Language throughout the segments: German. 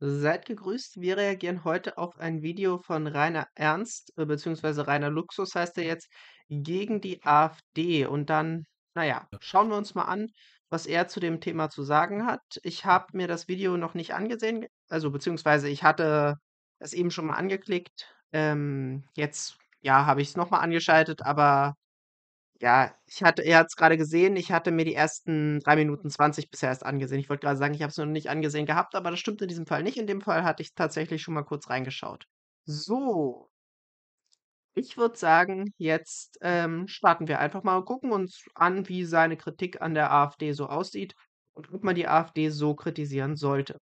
Seid gegrüßt. Wir reagieren heute auf ein Video von Rainer Ernst, äh, beziehungsweise Rainer Luxus heißt er jetzt, gegen die AfD. Und dann, naja, schauen wir uns mal an, was er zu dem Thema zu sagen hat. Ich habe mir das Video noch nicht angesehen, also beziehungsweise ich hatte es eben schon mal angeklickt. Ähm, jetzt, ja, habe ich es nochmal angeschaltet, aber ja, ich hatte, er hat es gerade gesehen, ich hatte mir die ersten 3 Minuten 20 bisher erst angesehen. Ich wollte gerade sagen, ich habe es noch nicht angesehen gehabt, aber das stimmt in diesem Fall nicht. In dem Fall hatte ich tatsächlich schon mal kurz reingeschaut. So. Ich würde sagen, jetzt ähm, starten wir einfach mal und gucken uns an, wie seine Kritik an der AfD so aussieht und ob man die AfD so kritisieren sollte.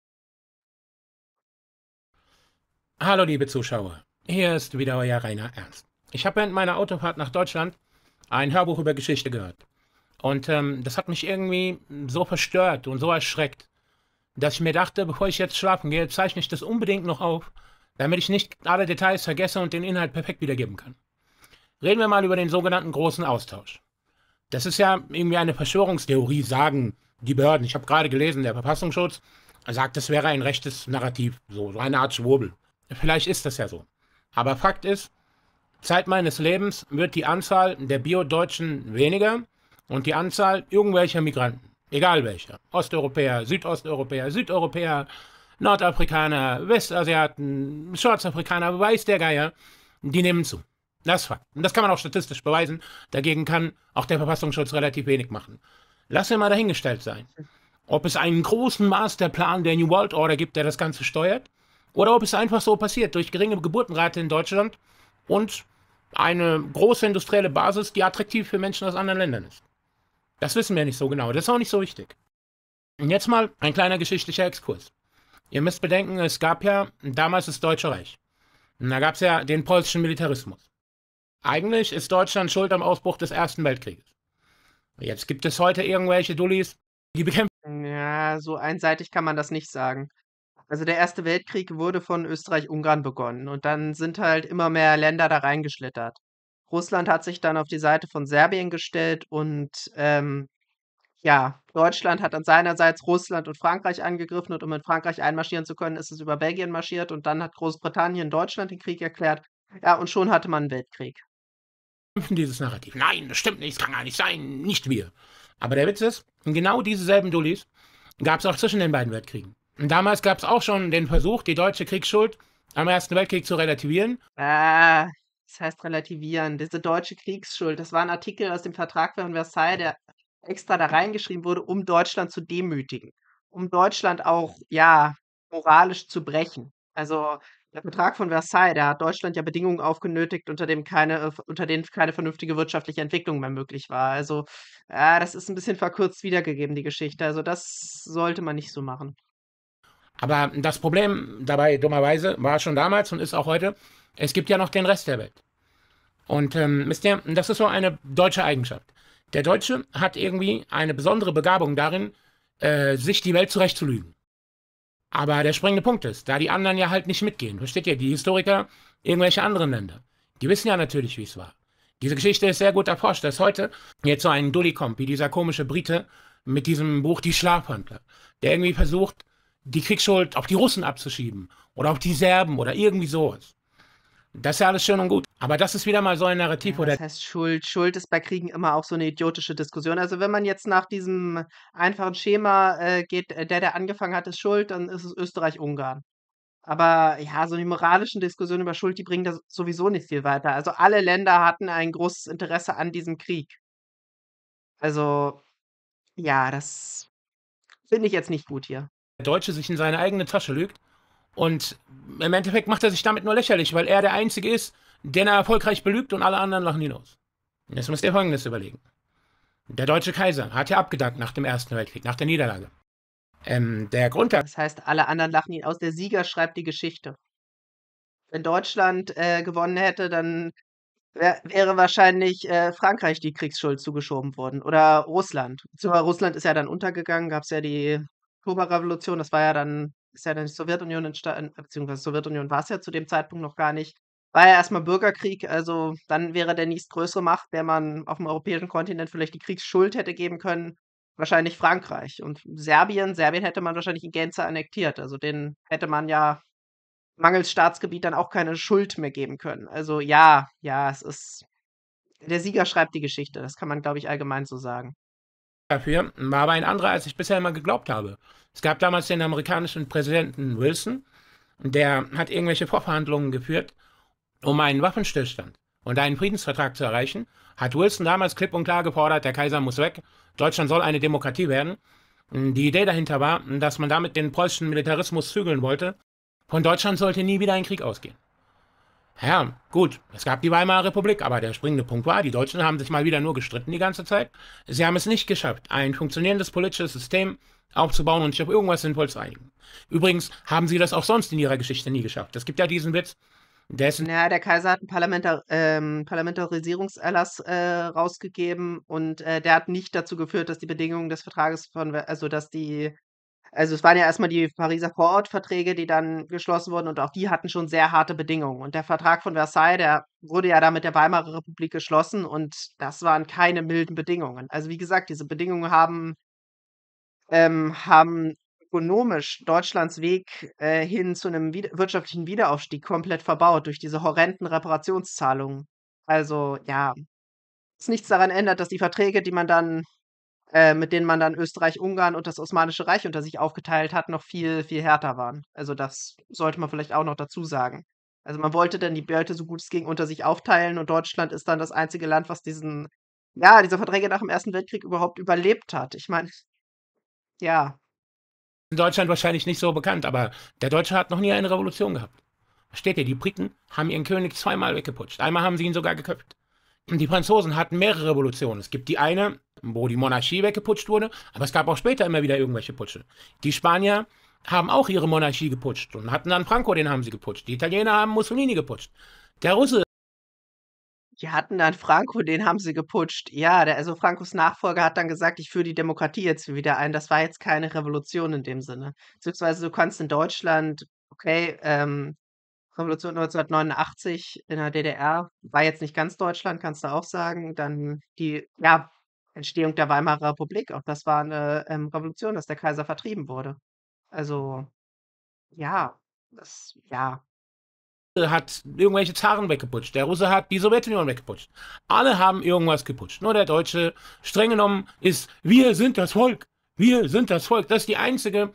Hallo liebe Zuschauer, hier ist wieder euer Rainer Ernst. Ich habe während meiner Autofahrt nach Deutschland ein Hörbuch über Geschichte gehört. Und ähm, das hat mich irgendwie so verstört und so erschreckt, dass ich mir dachte, bevor ich jetzt schlafen gehe, zeichne ich das unbedingt noch auf, damit ich nicht alle Details vergesse und den Inhalt perfekt wiedergeben kann. Reden wir mal über den sogenannten großen Austausch. Das ist ja irgendwie eine Verschwörungstheorie, sagen die Behörden. Ich habe gerade gelesen, der Verfassungsschutz sagt, es wäre ein rechtes Narrativ, so, so eine Art Schwurbel. Vielleicht ist das ja so. Aber Fakt ist, Zeit meines Lebens wird die Anzahl der Bio-Deutschen weniger und die Anzahl irgendwelcher Migranten, egal welcher, Osteuropäer, Südosteuropäer, Südeuropäer, Nordafrikaner, Westasiaten, Schwarzafrikaner, weiß der Geier, die nehmen zu. Das ist Fakt. Und das kann man auch statistisch beweisen. Dagegen kann auch der Verfassungsschutz relativ wenig machen. Lass wir mal dahingestellt sein. Ob es einen großen Masterplan der New World Order gibt, der das Ganze steuert, oder ob es einfach so passiert, durch geringe Geburtenrate in Deutschland und eine große industrielle Basis, die attraktiv für Menschen aus anderen Ländern ist. Das wissen wir nicht so genau. Das ist auch nicht so wichtig. Und jetzt mal ein kleiner geschichtlicher Exkurs. Ihr müsst bedenken, es gab ja damals das Deutsche Reich. Und da gab es ja den polnischen Militarismus. Eigentlich ist Deutschland schuld am Ausbruch des Ersten Weltkrieges. Jetzt gibt es heute irgendwelche Dullis, die bekämpfen. Ja, so einseitig kann man das nicht sagen. Also der Erste Weltkrieg wurde von Österreich-Ungarn begonnen und dann sind halt immer mehr Länder da reingeschlittert. Russland hat sich dann auf die Seite von Serbien gestellt und ähm, ja, Deutschland hat dann seinerseits Russland und Frankreich angegriffen und um in Frankreich einmarschieren zu können, ist es über Belgien marschiert und dann hat Großbritannien Deutschland den Krieg erklärt. Ja, und schon hatte man einen Weltkrieg. Dieses Narrativ. Nein, das stimmt nicht, das kann gar nicht sein, nicht wir. Aber der Witz ist, genau diese selben Dullis gab es auch zwischen den beiden Weltkriegen. Damals gab es auch schon den Versuch, die deutsche Kriegsschuld am Ersten Weltkrieg zu relativieren. Ah, das heißt relativieren. Diese deutsche Kriegsschuld, das war ein Artikel aus dem Vertrag von Versailles, der extra da reingeschrieben wurde, um Deutschland zu demütigen, um Deutschland auch, ja, moralisch zu brechen. Also der Vertrag von Versailles, der hat Deutschland ja Bedingungen aufgenötigt, unter, dem keine, unter denen keine vernünftige wirtschaftliche Entwicklung mehr möglich war. Also, ja, ah, das ist ein bisschen verkürzt wiedergegeben, die Geschichte. Also, das sollte man nicht so machen. Aber das Problem dabei, dummerweise, war schon damals und ist auch heute, es gibt ja noch den Rest der Welt. Und ähm, wisst ihr, das ist so eine deutsche Eigenschaft. Der Deutsche hat irgendwie eine besondere Begabung darin, äh, sich die Welt zurechtzulügen. Aber der springende Punkt ist, da die anderen ja halt nicht mitgehen, versteht ihr, die Historiker irgendwelche anderen Länder, die wissen ja natürlich, wie es war. Diese Geschichte ist sehr gut erforscht, dass heute jetzt so ein Dulli kommt, wie dieser komische Brite mit diesem Buch Die Schlafhandler, der irgendwie versucht, die Kriegsschuld auf die Russen abzuschieben oder auf die Serben oder irgendwie so. Das ist ja alles schön und gut. Aber das ist wieder mal so ein Narrativ, ja, das oder? Das heißt, Schuld, Schuld ist bei Kriegen immer auch so eine idiotische Diskussion. Also wenn man jetzt nach diesem einfachen Schema äh, geht, äh, der, der angefangen hat, ist schuld, dann ist es Österreich-Ungarn. Aber ja, so die moralischen Diskussionen über Schuld, die bringen da sowieso nicht viel weiter. Also alle Länder hatten ein großes Interesse an diesem Krieg. Also ja, das finde ich jetzt nicht gut hier. Deutsche sich in seine eigene Tasche lügt. Und im Endeffekt macht er sich damit nur lächerlich, weil er der Einzige ist, den er erfolgreich belügt und alle anderen lachen ihn aus. jetzt müsst ihr Folgendes überlegen. Der deutsche Kaiser hat ja abgedankt nach dem Ersten Weltkrieg, nach der Niederlage. Ähm, der Grund Das heißt, alle anderen lachen ihn aus. Der Sieger schreibt die Geschichte. Wenn Deutschland äh, gewonnen hätte, dann wär, wäre wahrscheinlich äh, Frankreich die Kriegsschuld zugeschoben worden oder Russland. Beziehungsweise Russland ist ja dann untergegangen, gab es ja die Oktoberrevolution, das war ja dann, ist ja dann die Sowjetunion entstanden, beziehungsweise Sowjetunion war es ja zu dem Zeitpunkt noch gar nicht. War ja erstmal Bürgerkrieg, also dann wäre der nächstgrößere Macht, der man auf dem europäischen Kontinent vielleicht die Kriegsschuld hätte geben können, wahrscheinlich Frankreich. Und Serbien, Serbien hätte man wahrscheinlich in Gänze annektiert. Also den hätte man ja mangels Staatsgebiet dann auch keine Schuld mehr geben können. Also ja, ja, es ist. Der Sieger schreibt die Geschichte. Das kann man, glaube ich, allgemein so sagen dafür, war aber ein anderer, als ich bisher immer geglaubt habe. Es gab damals den amerikanischen Präsidenten Wilson, der hat irgendwelche Vorverhandlungen geführt, um einen Waffenstillstand und einen Friedensvertrag zu erreichen, hat Wilson damals klipp und klar gefordert, der Kaiser muss weg, Deutschland soll eine Demokratie werden. Die Idee dahinter war, dass man damit den preußischen Militarismus zügeln wollte. Von Deutschland sollte nie wieder ein Krieg ausgehen. Ja, gut, es gab die Weimarer Republik, aber der springende Punkt war, die Deutschen haben sich mal wieder nur gestritten die ganze Zeit. Sie haben es nicht geschafft, ein funktionierendes politisches System aufzubauen und sich auf irgendwas Sinnvolles einigen. Übrigens haben sie das auch sonst in ihrer Geschichte nie geschafft. Es gibt ja diesen Witz, dessen. Ja, der Kaiser hat einen Parlamentar ähm, Parlamentarisierungserlass äh, rausgegeben und äh, der hat nicht dazu geführt, dass die Bedingungen des Vertrages von, also dass die also es waren ja erstmal die Pariser Vorortverträge, die dann geschlossen wurden und auch die hatten schon sehr harte Bedingungen. Und der Vertrag von Versailles, der wurde ja da mit der Weimarer Republik geschlossen und das waren keine milden Bedingungen. Also wie gesagt, diese Bedingungen haben, ähm, haben ökonomisch Deutschlands Weg äh, hin zu einem wieder wirtschaftlichen Wiederaufstieg komplett verbaut durch diese horrenden Reparationszahlungen. Also ja, es nichts daran ändert, dass die Verträge, die man dann äh, mit denen man dann Österreich, Ungarn und das Osmanische Reich unter sich aufgeteilt hat, noch viel, viel härter waren. Also das sollte man vielleicht auch noch dazu sagen. Also man wollte dann die Leute so gut es ging unter sich aufteilen und Deutschland ist dann das einzige Land, was diesen, ja, diese Verträge nach dem Ersten Weltkrieg überhaupt überlebt hat. Ich meine, ja. In Deutschland wahrscheinlich nicht so bekannt, aber der Deutsche hat noch nie eine Revolution gehabt. Versteht ihr, die Briten haben ihren König zweimal weggeputscht. Einmal haben sie ihn sogar geköpft. Die Franzosen hatten mehrere Revolutionen. Es gibt die eine, wo die Monarchie weggeputscht wurde, aber es gab auch später immer wieder irgendwelche Putsche. Die Spanier haben auch ihre Monarchie geputscht und hatten dann Franco, den haben sie geputscht. Die Italiener haben Mussolini geputscht. Der Russe. Die hatten dann Franco, den haben sie geputscht. Ja, der, also Frankos Nachfolger hat dann gesagt, ich führe die Demokratie jetzt wieder ein. Das war jetzt keine Revolution in dem Sinne. Beziehungsweise du kannst in Deutschland, okay, ähm, Revolution 1989 in der DDR, war jetzt nicht ganz Deutschland, kannst du auch sagen. Dann die ja, Entstehung der Weimarer Republik, auch das war eine ähm, Revolution, dass der Kaiser vertrieben wurde. Also, ja, das, ja. Hat irgendwelche Zaren weggeputscht. Der Russe hat die Sowjetunion weggeputscht. Alle haben irgendwas geputscht. Nur der Deutsche, streng genommen, ist, wir sind das Volk. Wir sind das Volk. Das ist die einzige,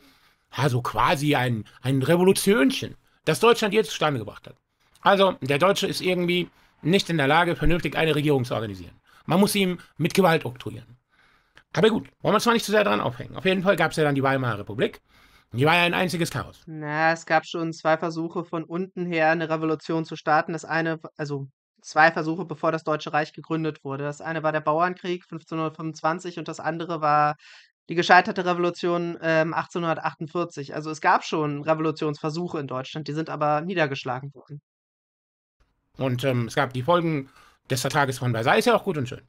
also quasi ein, ein Revolutionchen das Deutschland jetzt zustande gebracht hat. Also der Deutsche ist irgendwie nicht in der Lage, vernünftig eine Regierung zu organisieren. Man muss ihm mit Gewalt oktroyieren. Aber gut, wollen wir uns mal nicht zu sehr dran aufhängen. Auf jeden Fall gab es ja dann die Weimarer Republik. Die war ja ein einziges Chaos. Na, es gab schon zwei Versuche von unten her, eine Revolution zu starten. Das eine, also zwei Versuche, bevor das Deutsche Reich gegründet wurde. Das eine war der Bauernkrieg 1525 und das andere war die gescheiterte Revolution ähm, 1848. Also es gab schon Revolutionsversuche in Deutschland, die sind aber niedergeschlagen worden. Und ähm, es gab die Folgen des Vertrages von Versailles, ist ja auch gut und schön.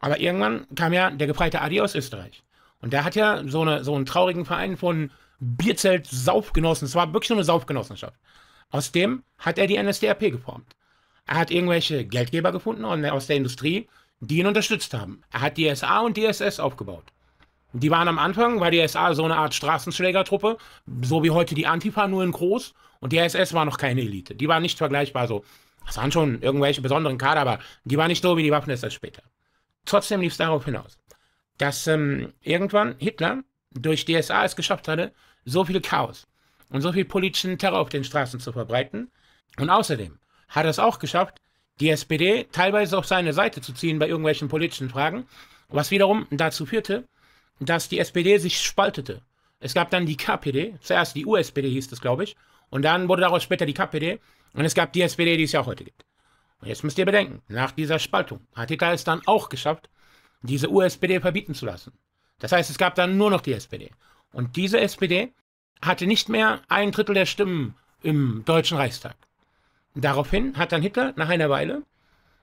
Aber irgendwann kam ja der gefreite Adi aus Österreich. Und der hat ja so, eine, so einen traurigen Verein von Bierzelt Saufgenossen, es war wirklich nur eine Saufgenossenschaft. Aus dem hat er die NSDAP geformt. Er hat irgendwelche Geldgeber gefunden aus der Industrie, die ihn unterstützt haben. Er hat die SA und die SS aufgebaut. Die waren am Anfang, war die SA so eine Art Straßenschlägertruppe, so wie heute die Antifa, nur in groß. Und die SS war noch keine Elite. Die waren nicht vergleichbar so. Das waren schon irgendwelche besonderen Kader, aber die waren nicht so wie die Waffen-SS später. Trotzdem lief es darauf hinaus, dass ähm, irgendwann Hitler durch die SA es geschafft hatte, so viel Chaos und so viel politischen Terror auf den Straßen zu verbreiten. Und außerdem hat er es auch geschafft, die SPD teilweise auf seine Seite zu ziehen bei irgendwelchen politischen Fragen, was wiederum dazu führte, dass die SPD sich spaltete. Es gab dann die KPD, zuerst die USPD hieß das, glaube ich, und dann wurde daraus später die KPD und es gab die SPD, die es ja auch heute gibt. Und jetzt müsst ihr bedenken, nach dieser Spaltung hat Hitler es dann auch geschafft, diese USPD verbieten zu lassen. Das heißt, es gab dann nur noch die SPD. Und diese SPD hatte nicht mehr ein Drittel der Stimmen im Deutschen Reichstag. Daraufhin hat dann Hitler nach einer Weile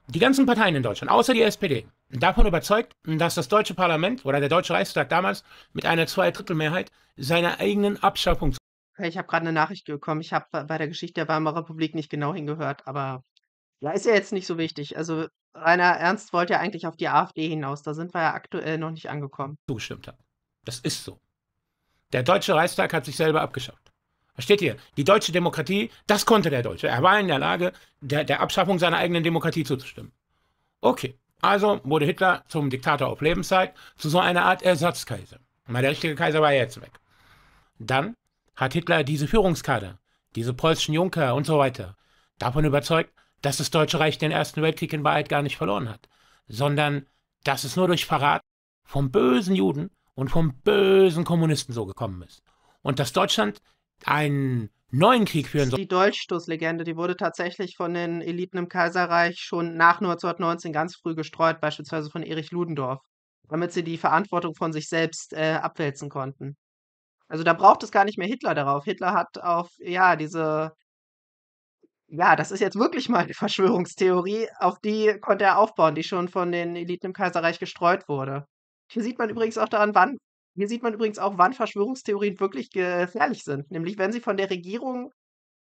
die ganzen Parteien in Deutschland, außer die SPD, davon überzeugt, dass das deutsche Parlament oder der deutsche Reichstag damals mit einer Zweidrittelmehrheit seiner eigenen Abschaffung. Ich habe gerade eine Nachricht bekommen. Ich habe bei der Geschichte der Weimarer Republik nicht genau hingehört, aber da ist ja jetzt nicht so wichtig. Also Rainer Ernst wollte ja eigentlich auf die AfD hinaus. Da sind wir ja aktuell noch nicht angekommen. Zugestimmt hat. Das ist so. Der deutsche Reichstag hat sich selber abgeschafft. Versteht ihr? Die deutsche Demokratie, das konnte der Deutsche. Er war in der Lage, der, der Abschaffung seiner eigenen Demokratie zuzustimmen. Okay, also wurde Hitler zum Diktator auf Lebenszeit, zu so einer Art Ersatzkaiser. Weil der richtige Kaiser war jetzt weg. Dann hat Hitler diese Führungskader, diese preußischen Junker und so weiter, davon überzeugt, dass das Deutsche Reich den Ersten Weltkrieg in Wahrheit gar nicht verloren hat, sondern dass es nur durch Verrat vom bösen Juden und vom bösen Kommunisten so gekommen ist. Und dass Deutschland ein neuen Krieg führen soll. Die Dolchstoßlegende, die wurde tatsächlich von den Eliten im Kaiserreich schon nach 1919 ganz früh gestreut, beispielsweise von Erich Ludendorff, damit sie die Verantwortung von sich selbst äh, abwälzen konnten. Also da braucht es gar nicht mehr Hitler darauf. Hitler hat auf, ja, diese, ja, das ist jetzt wirklich mal eine Verschwörungstheorie, auf die konnte er aufbauen, die schon von den Eliten im Kaiserreich gestreut wurde. Hier sieht man übrigens auch daran, wann hier sieht man übrigens auch, wann Verschwörungstheorien wirklich gefährlich sind, nämlich wenn sie von der Regierung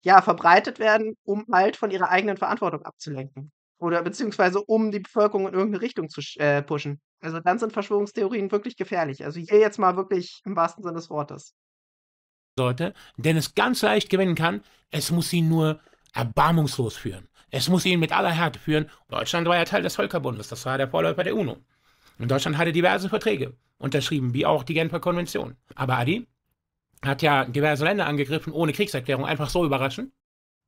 ja verbreitet werden, um halt von ihrer eigenen Verantwortung abzulenken oder beziehungsweise um die Bevölkerung in irgendeine Richtung zu äh, pushen. Also dann sind Verschwörungstheorien wirklich gefährlich. Also hier jetzt mal wirklich im wahrsten Sinne des Wortes. Sollte, denn es ganz leicht gewinnen kann, es muss sie nur erbarmungslos führen. Es muss ihn mit aller Härte führen. Deutschland war ja Teil des Völkerbundes, das war der Vorläufer der UNO. Und Deutschland hatte diverse Verträge unterschrieben, wie auch die Genfer Konvention. Aber Adi hat ja diverse Länder angegriffen, ohne Kriegserklärung, einfach so überraschend.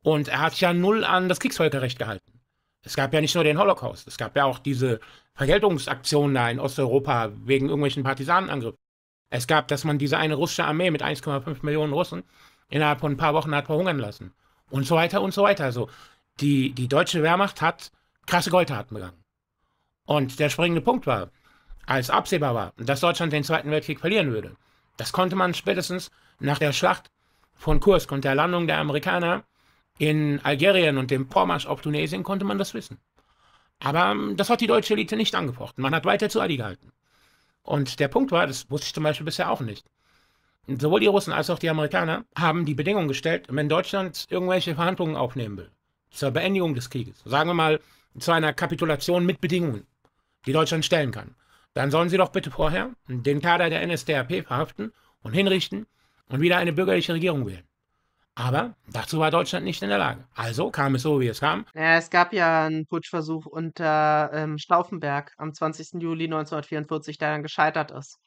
Und er hat ja null an das Kriegsvölkerrecht gehalten. Es gab ja nicht nur den Holocaust, es gab ja auch diese Vergeltungsaktionen da in Osteuropa wegen irgendwelchen Partisanenangriffen. Es gab, dass man diese eine russische Armee mit 1,5 Millionen Russen innerhalb von ein paar Wochen hat verhungern lassen. Und so weiter und so weiter. Also die, die deutsche Wehrmacht hat krasse Goldtaten begangen. Und der springende Punkt war, als absehbar war, dass Deutschland den Zweiten Weltkrieg verlieren würde. Das konnte man spätestens nach der Schlacht von Kursk und der Landung der Amerikaner in Algerien und dem Vormarsch auf Tunesien konnte man das wissen. Aber ähm, das hat die deutsche Elite nicht angefochten. Man hat weiter zu Adi gehalten. Und der Punkt war, das wusste ich zum Beispiel bisher auch nicht. Sowohl die Russen als auch die Amerikaner haben die Bedingung gestellt, wenn Deutschland irgendwelche Verhandlungen aufnehmen will, zur Beendigung des Krieges, sagen wir mal zu einer Kapitulation mit Bedingungen, die Deutschland stellen kann. Dann sollen sie doch bitte vorher den Kader der NSDAP verhaften und hinrichten und wieder eine bürgerliche Regierung wählen. Aber dazu war Deutschland nicht in der Lage. Also kam es so, wie es kam. Ja, es gab ja einen Putschversuch unter ähm, Stauffenberg am 20. Juli 1944, der dann gescheitert ist.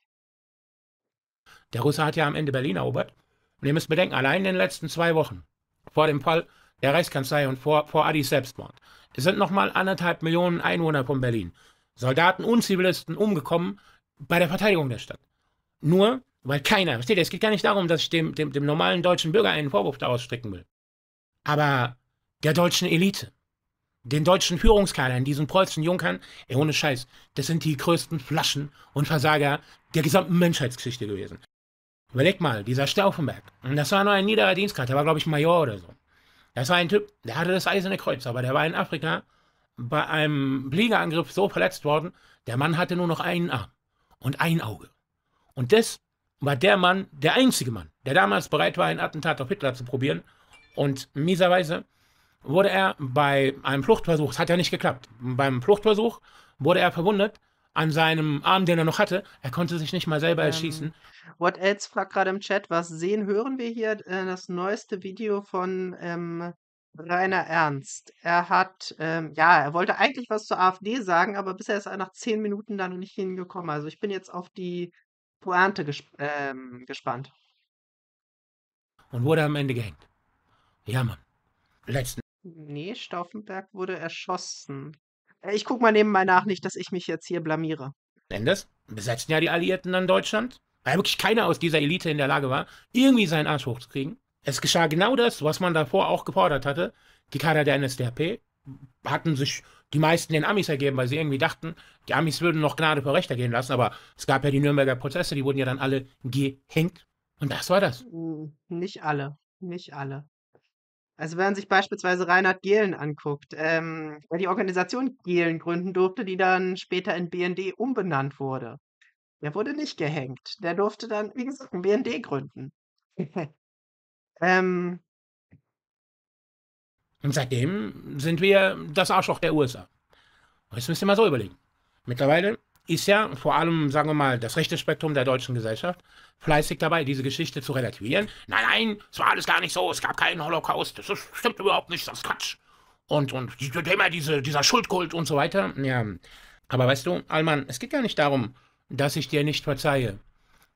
Der Russe hat ja am Ende Berlin erobert. Und ihr müsst bedenken, allein in den letzten zwei Wochen, vor dem Fall der Reichskanzlei und vor, vor Addis Selbstmord, sind nochmal anderthalb Millionen Einwohner von Berlin. Soldaten und Zivilisten umgekommen bei der Verteidigung der Stadt. Nur, weil keiner, versteht ihr, es geht gar nicht darum, dass ich dem, dem, dem normalen deutschen Bürger einen Vorwurf daraus stricken will. Aber der deutschen Elite, den deutschen Führungskadern, diesen preußischen Junkern, ey, ohne Scheiß, das sind die größten Flaschen und Versager der gesamten Menschheitsgeschichte gewesen. Überleg mal, dieser Stauffenberg, das war nur ein niederer Dienstgrad, der war, glaube ich, Major oder so. Das war ein Typ, der hatte das Eiserne Kreuz, aber der war in Afrika bei einem Fliegerangriff so verletzt worden, der Mann hatte nur noch einen Arm und ein Auge. Und das war der Mann, der einzige Mann, der damals bereit war, ein Attentat auf Hitler zu probieren. Und mieserweise wurde er bei einem Fluchtversuch, es hat ja nicht geklappt, beim Fluchtversuch wurde er verwundet an seinem Arm, den er noch hatte. Er konnte sich nicht mal selber ähm, erschießen. What else fragt gerade im Chat, was sehen, hören wir hier äh, das neueste Video von ähm, Reiner Ernst. Er hat, ähm, ja, er wollte eigentlich was zur AfD sagen, aber bisher ist er nach zehn Minuten da noch nicht hingekommen. Also ich bin jetzt auf die Pointe gesp ähm, gespannt. Und wurde am Ende gehängt. Ja, Mann. Letzten. Nee, Stauffenberg wurde erschossen. Äh, ich guck mal nebenbei nach, nicht, dass ich mich jetzt hier blamiere. Denn das besetzen ja die Alliierten an Deutschland, weil wirklich keiner aus dieser Elite in der Lage war, irgendwie seinen Arsch hochzukriegen. Es geschah genau das, was man davor auch gefordert hatte. Die Kader der NSDAP hatten sich die meisten den Amis ergeben, weil sie irgendwie dachten, die Amis würden noch Gnade vor Rechter gehen lassen, aber es gab ja die Nürnberger Prozesse, die wurden ja dann alle gehängt. Und das war das. Mm, nicht alle, nicht alle. Also wenn man sich beispielsweise Reinhard Gehlen anguckt, ähm, der die Organisation Gehlen gründen durfte, die dann später in BND umbenannt wurde. Der wurde nicht gehängt. Der durfte dann, wie gesagt, ein BND gründen. Ähm, und seitdem sind wir das Arschloch der USA. Jetzt müsst ihr mal so überlegen. Mittlerweile ist ja vor allem, sagen wir mal, das rechte Spektrum der deutschen Gesellschaft fleißig dabei, diese Geschichte zu relativieren. Nein, nein, es war alles gar nicht so, es gab keinen Holocaust, das ist, stimmt überhaupt nicht, das ist Quatsch. Und, und immer diese, dieser Schuldkult und so weiter. Ja. Aber weißt du, Alman, es geht gar nicht darum, dass ich dir nicht verzeihe,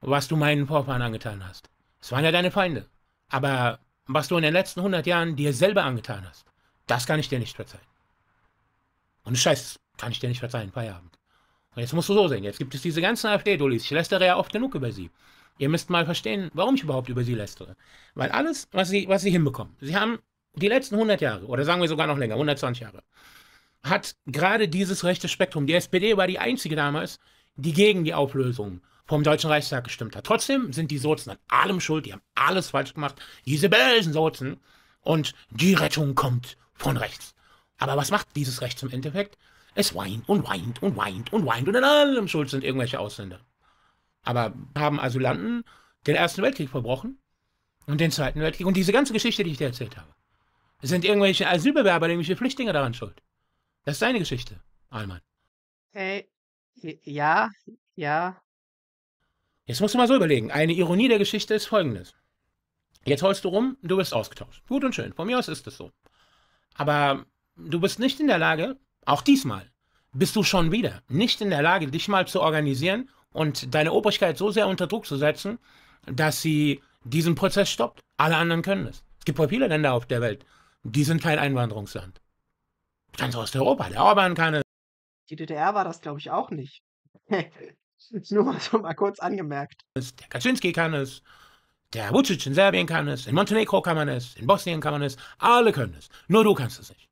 was du meinen Vorfahren angetan hast. Es waren ja deine Feinde. Aber was du in den letzten 100 Jahren dir selber angetan hast, das kann ich dir nicht verzeihen. Und Scheiß kann ich dir nicht verzeihen, Feierabend. Und jetzt musst du so sehen, jetzt gibt es diese ganzen AfD-Dullis. Ich lästere ja oft genug über sie. Ihr müsst mal verstehen, warum ich überhaupt über sie lästere. Weil alles, was sie, was sie hinbekommen, sie haben die letzten 100 Jahre, oder sagen wir sogar noch länger, 120 Jahre, hat gerade dieses rechte Spektrum, die SPD war die einzige damals, die gegen die Auflösung vom Deutschen Reichstag gestimmt hat. Trotzdem sind die Sozen an allem schuld, die haben alles falsch gemacht, diese bösen Sozen. Und die Rettung kommt von rechts. Aber was macht dieses Rechts im Endeffekt? Es weint und weint und weint und weint und an allem schuld sind irgendwelche Ausländer. Aber haben Asylanten den Ersten Weltkrieg verbrochen und den Zweiten Weltkrieg und diese ganze Geschichte, die ich dir erzählt habe. sind irgendwelche Asylbewerber, irgendwelche Flüchtlinge daran schuld. Das ist deine Geschichte, Alman. Hey, ja, ja, Jetzt musst du mal so überlegen. Eine Ironie der Geschichte ist folgendes. Jetzt holst du rum, du wirst ausgetauscht. Gut und schön. Von mir aus ist es so. Aber du bist nicht in der Lage, auch diesmal, bist du schon wieder nicht in der Lage, dich mal zu organisieren und deine Obrigkeit so sehr unter Druck zu setzen, dass sie diesen Prozess stoppt. Alle anderen können es. Es gibt wohl viele Länder auf der Welt, die sind kein Einwanderungsland. Ganz Osteuropa, der Orban kann es. Die DDR war das, glaube ich, auch nicht. Nur mal so mal kurz angemerkt. Der Kaczynski kann es. Der Vucic in Serbien kann es. In Montenegro kann man es. In Bosnien kann man es. Alle können es. Nur du kannst es nicht.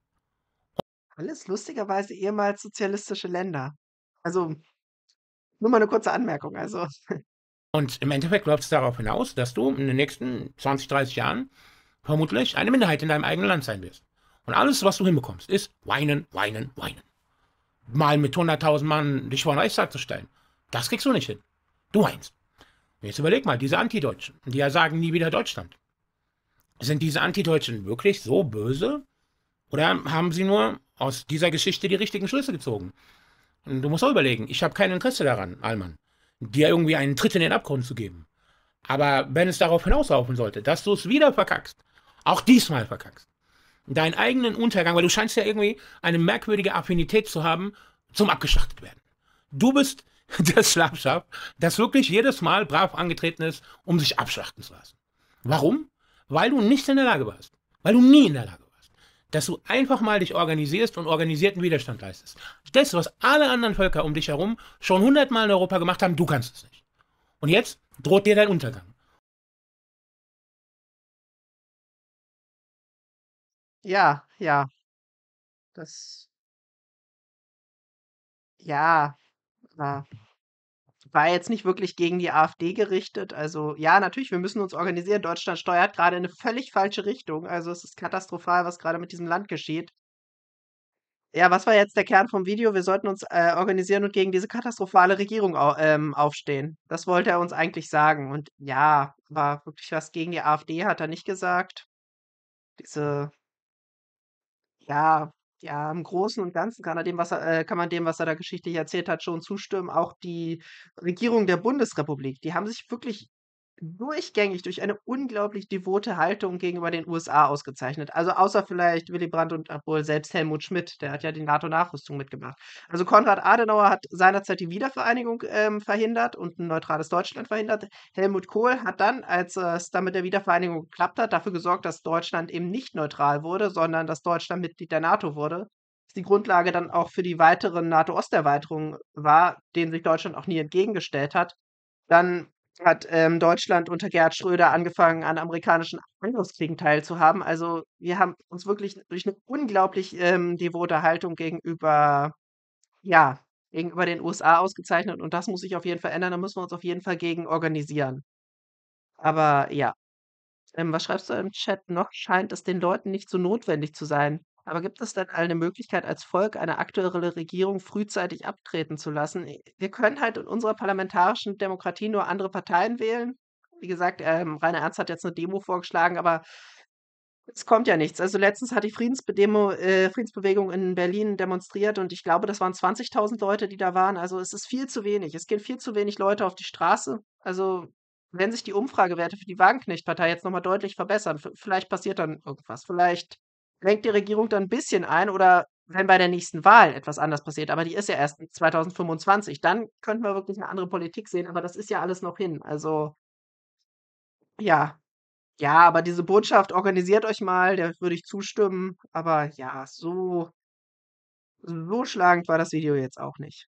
Alles lustigerweise ehemals sozialistische Länder. Also, nur mal eine kurze Anmerkung. Also. Und im Endeffekt läuft es darauf hinaus, dass du in den nächsten 20, 30 Jahren vermutlich eine Minderheit in deinem eigenen Land sein wirst. Und alles, was du hinbekommst, ist weinen, weinen, weinen. Mal mit 100.000 Mann dich vor den Reichstag zu stellen. Das kriegst du nicht hin. Du eins. Jetzt überleg mal, diese Antideutschen, die ja sagen, nie wieder Deutschland. Sind diese Antideutschen wirklich so böse? Oder haben sie nur aus dieser Geschichte die richtigen Schlüsse gezogen? du musst auch überlegen, ich habe kein Interesse daran, Allmann, dir irgendwie einen Tritt in den Abgrund zu geben. Aber wenn es darauf hinauslaufen sollte, dass du es wieder verkackst, auch diesmal verkackst, deinen eigenen Untergang, weil du scheinst ja irgendwie eine merkwürdige Affinität zu haben, zum abgeschlachtet werden. Du bist das Schlafschaf, das wirklich jedes Mal brav angetreten ist, um sich abschlachten zu lassen. Warum? Weil du nicht in der Lage warst. Weil du nie in der Lage warst. Dass du einfach mal dich organisierst und organisierten Widerstand leistest. Das, was alle anderen Völker um dich herum schon hundertmal in Europa gemacht haben, du kannst es nicht. Und jetzt droht dir dein Untergang. Ja, ja. Das. Ja, war. War jetzt nicht wirklich gegen die AfD gerichtet. Also ja, natürlich, wir müssen uns organisieren. Deutschland steuert gerade in eine völlig falsche Richtung. Also es ist katastrophal, was gerade mit diesem Land geschieht. Ja, was war jetzt der Kern vom Video? Wir sollten uns äh, organisieren und gegen diese katastrophale Regierung au ähm, aufstehen. Das wollte er uns eigentlich sagen. Und ja, war wirklich was gegen die AfD, hat er nicht gesagt. Diese, ja, ja, im Großen und Ganzen kann, er dem, was er, äh, kann man dem, was er da geschichtlich erzählt hat, schon zustimmen. Auch die Regierung der Bundesrepublik, die haben sich wirklich durchgängig durch eine unglaublich devote Haltung gegenüber den USA ausgezeichnet. Also außer vielleicht Willy Brandt und obwohl selbst Helmut Schmidt, der hat ja die NATO-Nachrüstung mitgemacht. Also Konrad Adenauer hat seinerzeit die Wiedervereinigung ähm, verhindert und ein neutrales Deutschland verhindert. Helmut Kohl hat dann, als äh, es dann mit der Wiedervereinigung geklappt hat, dafür gesorgt, dass Deutschland eben nicht neutral wurde, sondern dass Deutschland Mitglied der NATO wurde. Dass die Grundlage dann auch für die weiteren NATO-Osterweiterungen war, denen sich Deutschland auch nie entgegengestellt hat. Dann hat ähm, Deutschland unter Gerhard Schröder angefangen, an amerikanischen Angriffskriegen teilzuhaben. Also wir haben uns wirklich durch eine unglaublich ähm, devote Haltung gegenüber, ja, gegenüber den USA ausgezeichnet. Und das muss sich auf jeden Fall ändern. Da müssen wir uns auf jeden Fall gegen organisieren. Aber ja. Ähm, was schreibst du im Chat noch? Scheint es den Leuten nicht so notwendig zu sein. Aber gibt es denn eine Möglichkeit, als Volk eine aktuelle Regierung frühzeitig abtreten zu lassen? Wir können halt in unserer parlamentarischen Demokratie nur andere Parteien wählen. Wie gesagt, ähm, Rainer Ernst hat jetzt eine Demo vorgeschlagen, aber es kommt ja nichts. Also letztens hat die Friedensbedemo, äh, Friedensbewegung in Berlin demonstriert und ich glaube, das waren 20.000 Leute, die da waren. Also es ist viel zu wenig. Es gehen viel zu wenig Leute auf die Straße. Also wenn sich die Umfragewerte für die Wagenknecht-Partei jetzt nochmal deutlich verbessern, vielleicht passiert dann irgendwas. Vielleicht lenkt die Regierung dann ein bisschen ein oder wenn bei der nächsten Wahl etwas anders passiert, aber die ist ja erst 2025, dann könnten wir wirklich eine andere Politik sehen, aber das ist ja alles noch hin. Also ja, ja, aber diese Botschaft, organisiert euch mal, der würde ich zustimmen, aber ja, so so schlagend war das Video jetzt auch nicht.